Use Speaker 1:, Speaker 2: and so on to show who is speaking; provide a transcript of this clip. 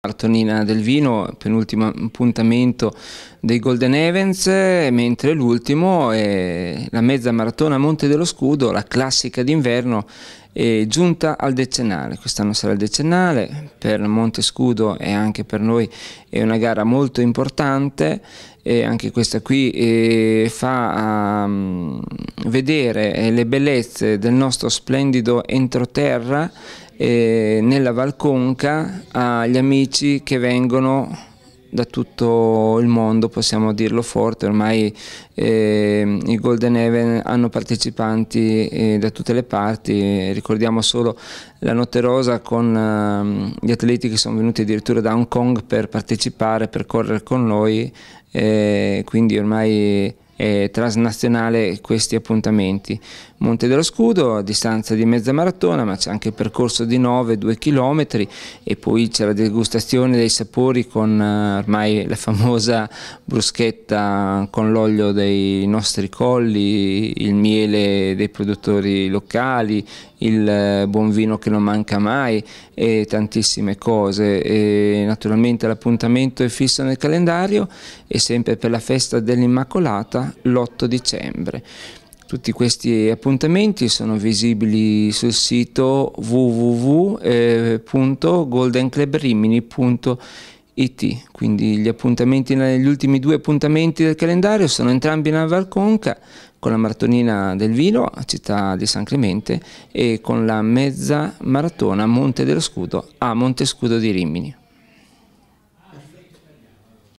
Speaker 1: Martonina del Vino, penultimo appuntamento dei Golden Events, mentre l'ultimo è la mezza maratona Monte dello Scudo, la classica d'inverno, è giunta al decennale. Quest'anno sarà il decennale, per Monte Scudo e anche per noi è una gara molto importante e anche questa qui eh, fa ehm, vedere le bellezze del nostro splendido entroterra eh, nella Valconca agli amici che vengono da tutto il mondo, possiamo dirlo forte, ormai eh, i Golden Heaven hanno partecipanti eh, da tutte le parti, ricordiamo solo la Notte Rosa con eh, gli atleti che sono venuti addirittura da Hong Kong per partecipare, per correre con noi, eh, quindi ormai eh, transnazionale questi appuntamenti. Monte dello Scudo a distanza di mezza maratona ma c'è anche il percorso di 9-2 km e poi c'è la degustazione dei sapori con eh, ormai la famosa bruschetta con l'olio dei nostri colli, il miele dei produttori locali, il eh, buon vino che non manca mai e tantissime cose. E, naturalmente l'appuntamento è fisso nel calendario e sempre per la festa dell'Immacolata Verona l'8 dicembre. Tutti questi appuntamenti sono visibili sul sito www.goldenclubrimini.it eh, quindi gli, appuntamenti, gli ultimi due appuntamenti del calendario sono entrambi in Valconca con la maratonina del Vino a Città di San Clemente e con la mezza maratona Monte dello Scudo a Montescudo di Rimini.